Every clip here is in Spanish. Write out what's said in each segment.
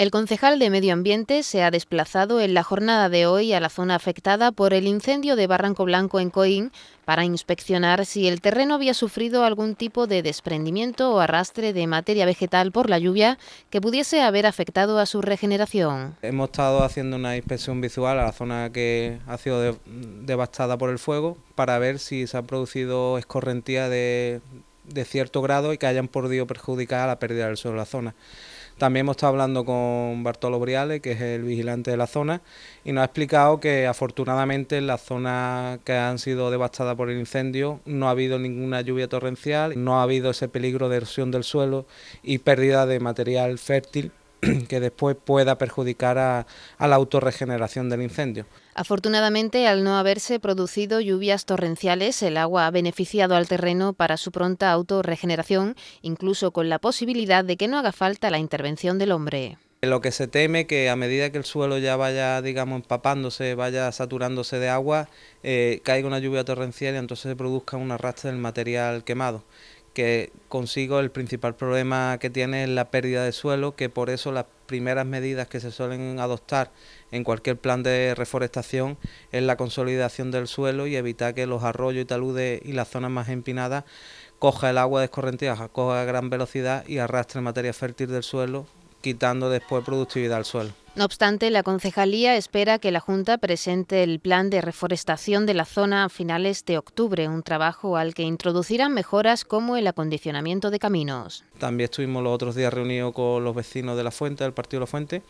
El concejal de Medio Ambiente se ha desplazado en la jornada de hoy a la zona afectada por el incendio de Barranco Blanco en Coín para inspeccionar si el terreno había sufrido algún tipo de desprendimiento o arrastre de materia vegetal por la lluvia que pudiese haber afectado a su regeneración. Hemos estado haciendo una inspección visual a la zona que ha sido devastada por el fuego para ver si se ha producido escorrentía de, de cierto grado y que hayan podido perjudicar a la pérdida del suelo de la zona. También hemos estado hablando con Bartolo Briales, que es el vigilante de la zona, y nos ha explicado que afortunadamente en las zonas que han sido devastadas por el incendio no ha habido ninguna lluvia torrencial, no ha habido ese peligro de erosión del suelo y pérdida de material fértil que después pueda perjudicar a, la autorregeneración del incendio. Afortunadamente, al no haberse producido lluvias torrenciales, el agua ha beneficiado al terreno para su pronta autorregeneración, incluso con la posibilidad de que no haga falta la intervención del hombre. Lo que se teme que a medida que el suelo ya vaya, digamos, empapándose, vaya saturándose de agua, eh, caiga una lluvia torrencial y entonces se produzca un arrastre del material quemado que consigo el principal problema que tiene es la pérdida de suelo, que por eso las primeras medidas que se suelen adoptar en cualquier plan de reforestación es la consolidación del suelo y evitar que los arroyos y taludes y las zonas más empinadas coja el agua baja, coja a gran velocidad y arrastre materia fértil del suelo, quitando después productividad al suelo. No obstante, la concejalía espera que la Junta presente el plan de reforestación de la zona a finales de octubre, un trabajo al que introducirán mejoras como el acondicionamiento de caminos. También estuvimos los otros días reunidos con los vecinos de la Fuente, del Partido de la Fuente,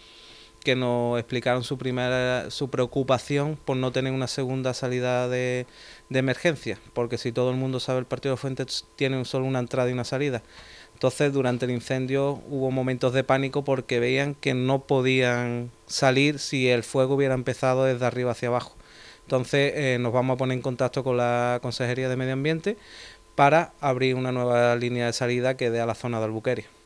que nos explicaron su primera su preocupación por no tener una segunda salida de, de emergencia, porque si todo el mundo sabe el Partido de la Fuente tiene solo una entrada y una salida. Entonces, durante el incendio hubo momentos de pánico porque veían que no podían salir si el fuego hubiera empezado desde arriba hacia abajo. Entonces, eh, nos vamos a poner en contacto con la Consejería de Medio Ambiente para abrir una nueva línea de salida que dé a la zona de Albuquerque.